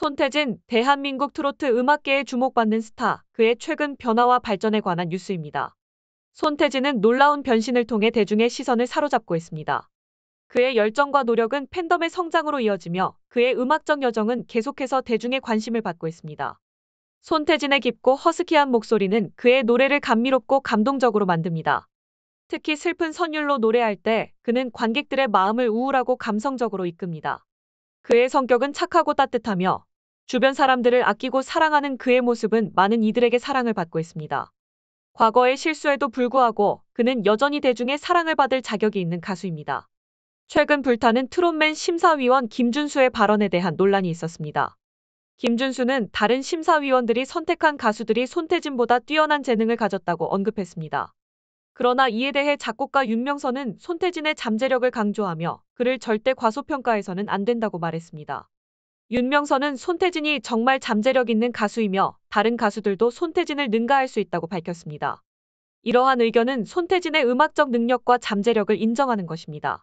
손태진, 대한민국 트로트 음악계에 주목받는 스타, 그의 최근 변화와 발전에 관한 뉴스입니다. 손태진은 놀라운 변신을 통해 대중의 시선을 사로잡고 있습니다. 그의 열정과 노력은 팬덤의 성장으로 이어지며 그의 음악적 여정은 계속해서 대중의 관심을 받고 있습니다. 손태진의 깊고 허스키한 목소리는 그의 노래를 감미롭고 감동적으로 만듭니다. 특히 슬픈 선율로 노래할 때 그는 관객들의 마음을 우울하고 감성적으로 이끕니다. 그의 성격은 착하고 따뜻하며 주변 사람들을 아끼고 사랑하는 그의 모습은 많은 이들에게 사랑을 받고 있습니다. 과거의 실수에도 불구하고 그는 여전히 대중의 사랑을 받을 자격이 있는 가수입니다. 최근 불타는 트롯맨 심사위원 김준수의 발언에 대한 논란이 있었습니다. 김준수는 다른 심사위원들이 선택한 가수들이 손태진보다 뛰어난 재능을 가졌다고 언급했습니다. 그러나 이에 대해 작곡가 윤명선은 손태진의 잠재력을 강조하며 그를 절대 과소평가해서는 안 된다고 말했습니다. 윤명선은 손태진이 정말 잠재력 있는 가수이며 다른 가수들도 손태진을 능가할 수 있다고 밝혔습니다. 이러한 의견은 손태진의 음악적 능력과 잠재력을 인정하는 것입니다.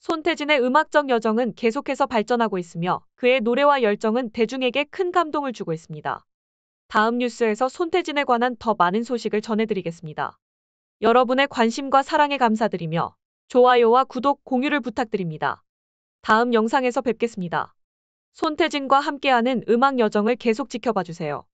손태진의 음악적 여정은 계속해서 발전하고 있으며 그의 노래와 열정은 대중에게 큰 감동을 주고 있습니다. 다음 뉴스에서 손태진에 관한 더 많은 소식을 전해드리겠습니다. 여러분의 관심과 사랑에 감사드리며 좋아요와 구독, 공유를 부탁드립니다. 다음 영상에서 뵙겠습니다. 손태진과 함께하는 음악 여정을 계속 지켜봐주세요.